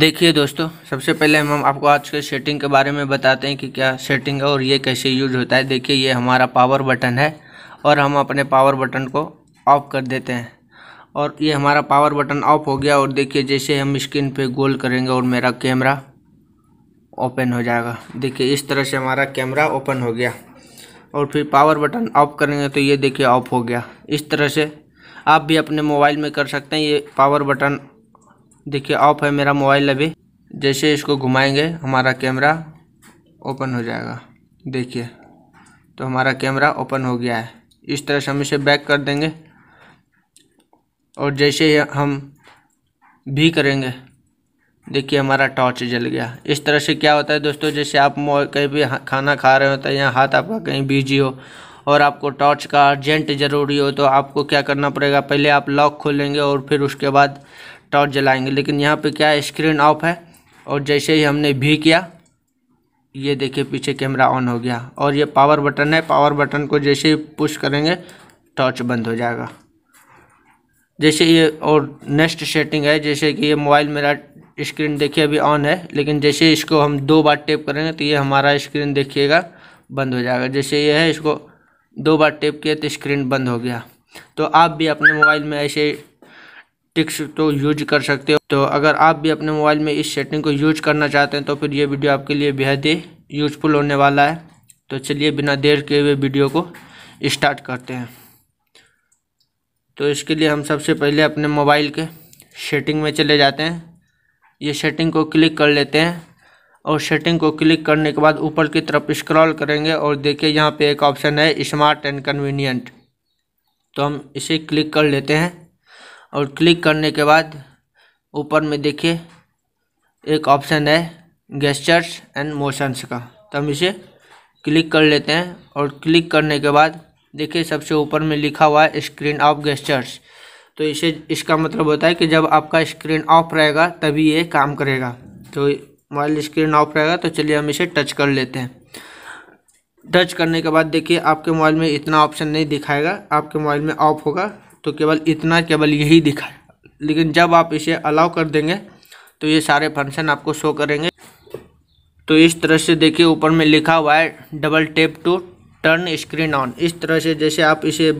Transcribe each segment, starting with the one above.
देखिए दोस्तों सबसे पहले हम आपको आज के सेटिंग के बारे में बताते हैं कि क्या सेटिंग है और ये कैसे यूज होता है देखिए ये हमारा पावर बटन है और हम अपने पावर बटन को ऑफ कर देते हैं और ये हमारा पावर बटन ऑफ हो गया और देखिए जैसे हम स्क्रीन पे गोल करेंगे और मेरा कैमरा ओपन हो जाएगा देखिए इस तरह से हमारा कैमरा ओपन हो गया और फिर पावर बटन ऑफ करेंगे तो ये देखिए ऑफ हो गया इस तरह से आप भी अपने मोबाइल में कर सकते हैं ये पावर बटन देखिए ऑफ है मेरा मोबाइल अभी जैसे इसको घुमाएंगे हमारा कैमरा ओपन हो जाएगा देखिए तो हमारा कैमरा ओपन हो गया है इस तरह से हम इसे बैक कर देंगे और जैसे ही हम भी करेंगे देखिए हमारा टॉर्च जल गया इस तरह से क्या होता है दोस्तों जैसे आप कहीं भी खाना खा रहे होते तो हैं या हाथ आपका कहीं बिजी हो और आपको टॉर्च का अर्जेंट ज़रूरी हो तो आपको क्या करना पड़ेगा पहले आप लॉक खोलेंगे और फिर उसके बाद टॉर्च जलाएंगे लेकिन यहाँ पे क्या है स्क्रीन ऑफ है और जैसे ही हमने भी किया ये देखिए पीछे कैमरा ऑन हो गया और ये पावर बटन है पावर बटन को जैसे ही पुश करेंगे टॉर्च बंद हो जाएगा जैसे ये और नेक्स्ट सेटिंग है जैसे कि ये मोबाइल मेरा स्क्रीन देखिए अभी ऑन है लेकिन जैसे इसको हम दो बार टेप करेंगे तो ये हमारा स्क्रीन देखिएगा बंद हो जाएगा जैसे ये है इसको दो बार टेप किया तो स्क्रीन बंद हो गया तो आप भी अपने मोबाइल में ऐसे टिक्स तो यूज कर सकते हो तो अगर आप भी अपने मोबाइल में इस सेटिंग को यूज करना चाहते हैं तो फिर ये वीडियो आपके लिए बेहद ही यूजफुल होने वाला है तो चलिए बिना देर के हुए वीडियो को स्टार्ट करते हैं तो इसके लिए हम सबसे पहले अपने मोबाइल के सेटिंग में चले जाते हैं ये सेटिंग को क्लिक कर लेते हैं और सेटिंग को क्लिक करने के बाद ऊपर की तरफ स्क्रॉल करेंगे और देखिए यहाँ पे एक ऑप्शन है स्मार्ट एंड कन्वीनियंट तो हम इसे क्लिक कर लेते हैं और क्लिक करने के बाद ऊपर में देखिए एक ऑप्शन है गेस्चर्स एंड मोशंस का तो हम इसे क्लिक कर लेते हैं और क्लिक करने के बाद देखिए सबसे ऊपर में लिखा हुआ है स्क्रीन ऑफ गेस्चर्स तो इसे इसका मतलब होता है कि जब आपका स्क्रीन ऑफ रहेगा तभी ये काम करेगा तो मोबाइल स्क्रीन ऑफ रहेगा तो चलिए हम इसे टच कर लेते हैं टच करने के बाद देखिए आपके मोबाइल में इतना ऑप्शन नहीं दिखाएगा आपके मोबाइल में ऑफ होगा तो केवल इतना केवल यही दिखाए लेकिन जब आप इसे अलाउ कर देंगे तो ये सारे फंक्शन आपको शो करेंगे तो इस तरह से देखिए ऊपर में लिखा हुआ है double tap to turn screen on इस तरह से जैसे आप इसे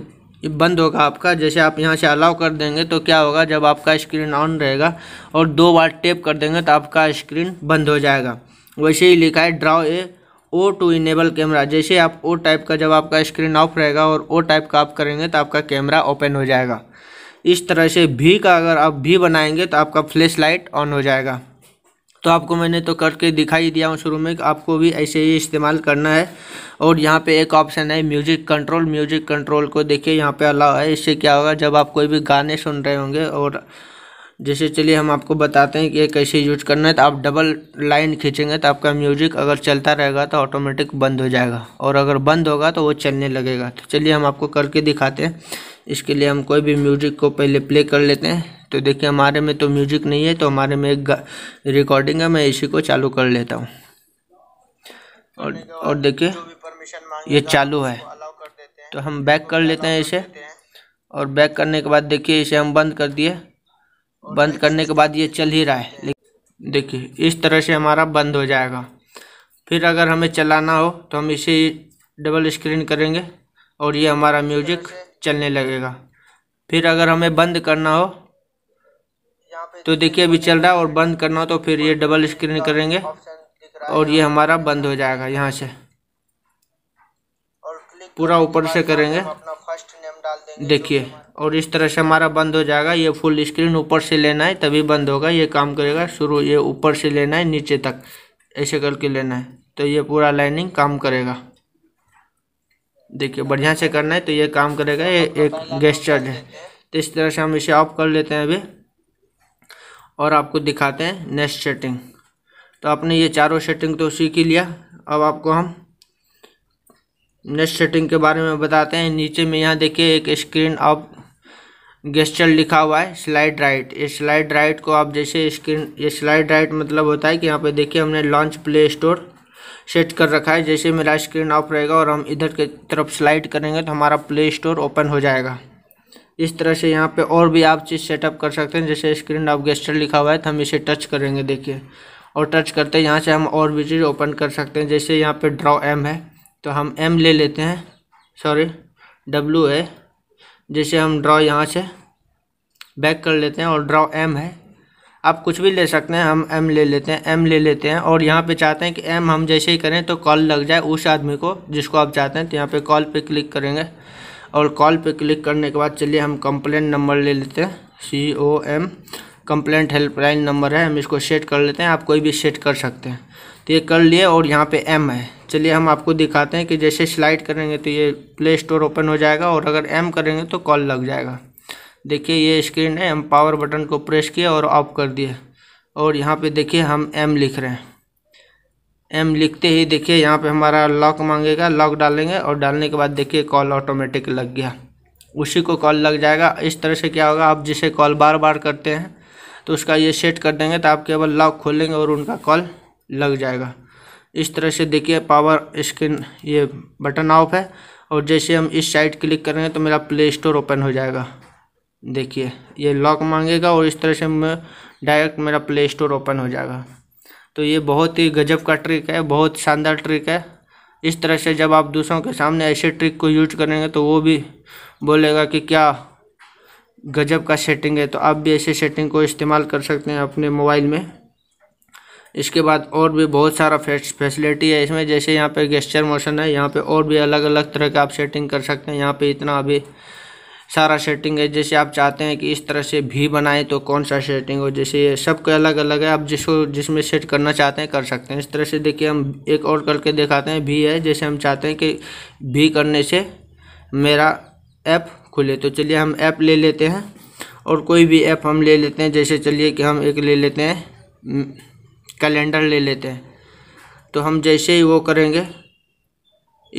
बंद होगा आपका जैसे आप यहाँ से अलाउ कर देंगे तो क्या होगा जब आपका स्क्रीन ऑन रहेगा और दो बार टेप कर देंगे तो आपका स्क्रीन बंद हो जाएगा वैसे ही लिखा है draw a O to enable camera जैसे आप ओ टाइप का जब आपका स्क्रीन ऑफ रहेगा और ओ टाइप का आप करेंगे तो आपका कैमरा ओपन हो जाएगा इस तरह से भी का अगर आप भी बनाएंगे तो आपका फ्लैश लाइट ऑन हो जाएगा तो आपको मैंने तो करके दिखाई दिया हूँ शुरू में कि आपको भी ऐसे ही इस्तेमाल करना है और यहाँ पे एक ऑप्शन है म्यूजिक कंट्रोल म्यूजिक कंट्रोल को देखिए यहाँ पे अलाव है इससे क्या होगा जब आप कोई भी गाने सुन रहे होंगे और जैसे चलिए हम आपको बताते हैं कि ये कैसे यूज करना है तो आप डबल लाइन खींचेंगे तो आपका म्यूजिक अगर चलता रहेगा तो ऑटोमेटिक बंद हो जाएगा और अगर बंद होगा तो वो चलने लगेगा तो चलिए हम आपको करके दिखाते हैं इसके लिए हम कोई भी म्यूजिक को पहले प्ले कर लेते हैं तो देखिए हमारे में तो म्यूजिक नहीं है तो हमारे में एक रिकॉर्डिंग है मैं इसी को चालू कर लेता हूँ और और देखिए ये चालू है तो हम बैक कर लेते हैं इसे और बैक करने के बाद देखिए इसे हम बंद कर दिए बंद करने के बाद ये चल ही रहा है देखिए इस तरह से हमारा बंद हो जाएगा फिर अगर हमें चलाना हो तो हम इसे डबल स्क्रीन करेंगे और ये हमारा म्यूजिक चलने लगेगा फिर अगर हमें बंद करना हो तो देखिए अभी चल रहा है और बंद करना हो तो फिर ये डबल स्क्रीन करेंगे और ये हमारा बंद हो जाएगा यहाँ से पूरा ऊपर से करेंगे डाल देंगे देखिए और इस तरह से हमारा बंद हो जाएगा ये फुल स्क्रीन ऊपर से लेना है तभी बंद होगा ये काम करेगा शुरू ये ऊपर से लेना है नीचे तक ऐसे करके लेना है तो ये पूरा लाइनिंग काम करेगा देखिए बढ़िया से करना है तो ये काम करेगा ये एक चार्ज है तो इस तरह से हम इसे ऑफ कर लेते हैं अभी और आपको दिखाते हैं नेक्स्ट सेटिंग तो आपने ये चारों सेटिंग तो सीख ही लिया अब आपको हम नेक्स्ट सेटिंग के बारे में बताते हैं नीचे में यहाँ देखिए एक स्क्रीन ऑफ गेस्टर लिखा हुआ है स्लाइड राइट ये स्लाइड राइट को आप जैसे स्क्रीन ये स्लाइड राइट मतलब होता है कि यहाँ पे देखिए हमने लॉन्च प्ले स्टोर सेट कर रखा है जैसे मेरा स्क्रीन ऑफ रहेगा और हम इधर के तरफ स्लाइड करेंगे तो हमारा प्ले स्टोर ओपन हो जाएगा इस तरह से यहाँ पे और भी आप चीज़ सेटअप कर सकते हैं जैसे स्क्रीन ऑफ गेस्टर लिखा हुआ है तो हम इसे टच करेंगे देखिए और टच करते यहाँ से हम और भी चीज़ ओपन कर सकते हैं जैसे यहाँ पर ड्रॉ एम है तो हम एम ले लेते हैं सॉरी डब्लू है जैसे हम ड्रॉ यहाँ से बैक कर लेते हैं और ड्रॉ एम है आप कुछ भी ले सकते हैं हम एम ले लेते हैं एम ले लेते हैं और यहाँ पे चाहते हैं कि एम हम जैसे ही करें तो कॉल लग जाए उस आदमी को जिसको आप चाहते हैं तो यहाँ पे कॉल पे क्लिक करेंगे और कॉल पे क्लिक करने के बाद चलिए हम कंप्लेंट नंबर ले लेते हैं C O M complaint helpline number है हम इसको सेट कर लेते हैं आप कोई भी सेट कर सकते हैं तो ये कर लिए और यहाँ पे एम है चलिए हम आपको दिखाते हैं कि जैसे स्लाइड करेंगे तो ये प्ले स्टोर ओपन हो जाएगा और अगर एम करेंगे तो कॉल लग जाएगा देखिए ये स्क्रीन है हम पावर बटन को प्रेस किए और ऑफ कर दिए और यहाँ पर देखिए हम एम लिख रहे हैं एम लिखते ही देखिए यहाँ पर हमारा लॉक मांगेगा लॉक डालेंगे और डालने के बाद देखिए कॉल ऑटोमेटिक लग गया उसी को कॉल लग जाएगा इस तरह से क्या होगा आप जिसे कॉल बार बार करते हैं तो उसका ये सेट कर देंगे तो आप केवल लॉक खोलेंगे और उनका कॉल लग जाएगा इस तरह से देखिए पावर स्क्रीन ये बटन ऑफ है और जैसे हम इस साइड क्लिक करेंगे तो मेरा प्ले स्टोर ओपन हो जाएगा देखिए ये लॉक मांगेगा और इस तरह से मैं डायरेक्ट मेरा प्ले स्टोर ओपन हो जाएगा तो ये बहुत ही गजब का ट्रिक है बहुत शानदार ट्रिक है इस तरह से जब आप दूसरों के सामने ऐसे ट्रिक को यूज करेंगे तो वो भी बोलेगा कि क्या गजब का सेटिंग है तो आप भी ऐसे सेटिंग को इस्तेमाल कर सकते हैं अपने मोबाइल में इसके बाद और भी बहुत सारा फैसिलिटी है इसमें जैसे यहाँ पे गेस्चर मोशन है यहाँ पे और भी अलग अलग तरह के आप सेटिंग कर सकते हैं यहाँ पे इतना अभी सारा सेटिंग है जैसे आप चाहते हैं कि इस तरह से भी बनाएं तो कौन सा सेटिंग हो जैसे ये सब का अलग अलग है आप जिसको जिसमें सेट करना चाहते हैं कर सकते हैं इस तरह से देखिए हम एक और करके दिखाते हैं भी है जैसे हम चाहते हैं कि भी करने से मेरा ऐप खुले तो चलिए हम ऐप ले लेते हैं और कोई भी ऐप हम ले लेते हैं जैसे चलिए कि हम एक ले लेते हैं कैलेंडर हम्म, ले लेते हैं तो हम जैसे ही वो करेंगे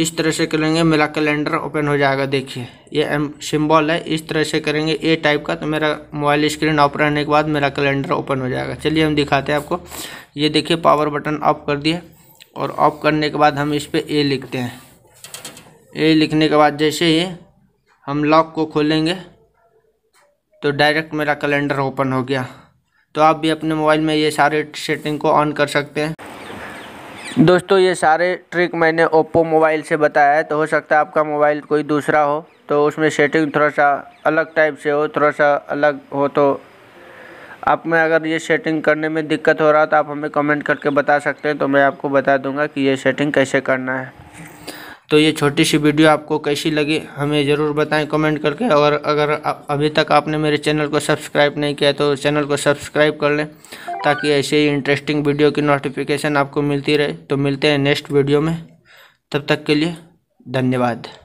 इस तरह से करेंगे मेरा कैलेंडर ओपन हो जाएगा देखिए ये एम सिंबल है इस तरह से करेंगे ए टाइप का तो मेरा मोबाइल स्क्रीन ऑफ रहने के बाद मेरा कैलेंडर ओपन हो जाएगा चलिए हम दिखाते हैं आपको ये देखिए पावर बटन ऑफ कर दिए और ऑफ करने के बाद हम इस पर ए लिखते हैं ए लिखने के बाद जैसे ही हम लॉक को खोलेंगे तो डायरेक्ट मेरा कैलेंडर ओपन हो गया तो आप भी अपने मोबाइल में ये सारे सेटिंग को ऑन कर सकते हैं दोस्तों ये सारे ट्रिक मैंने ओप्पो मोबाइल से बताया है तो हो सकता है आपका मोबाइल कोई दूसरा हो तो उसमें सेटिंग थोड़ा सा अलग टाइप से हो थोड़ा सा अलग हो तो आप में अगर ये सेटिंग करने में दिक्कत हो रहा तो आप हमें कमेंट करके बता सकते हैं तो मैं आपको बता दूंगा कि ये सेटिंग कैसे करना है तो ये छोटी सी वीडियो आपको कैसी लगी हमें ज़रूर बताएं कमेंट करके और अगर अभी तक आपने मेरे चैनल को सब्सक्राइब नहीं किया तो चैनल को सब्सक्राइब कर लें ताकि ऐसे ही इंटरेस्टिंग वीडियो की नोटिफिकेशन आपको मिलती रहे तो मिलते हैं नेक्स्ट वीडियो में तब तक के लिए धन्यवाद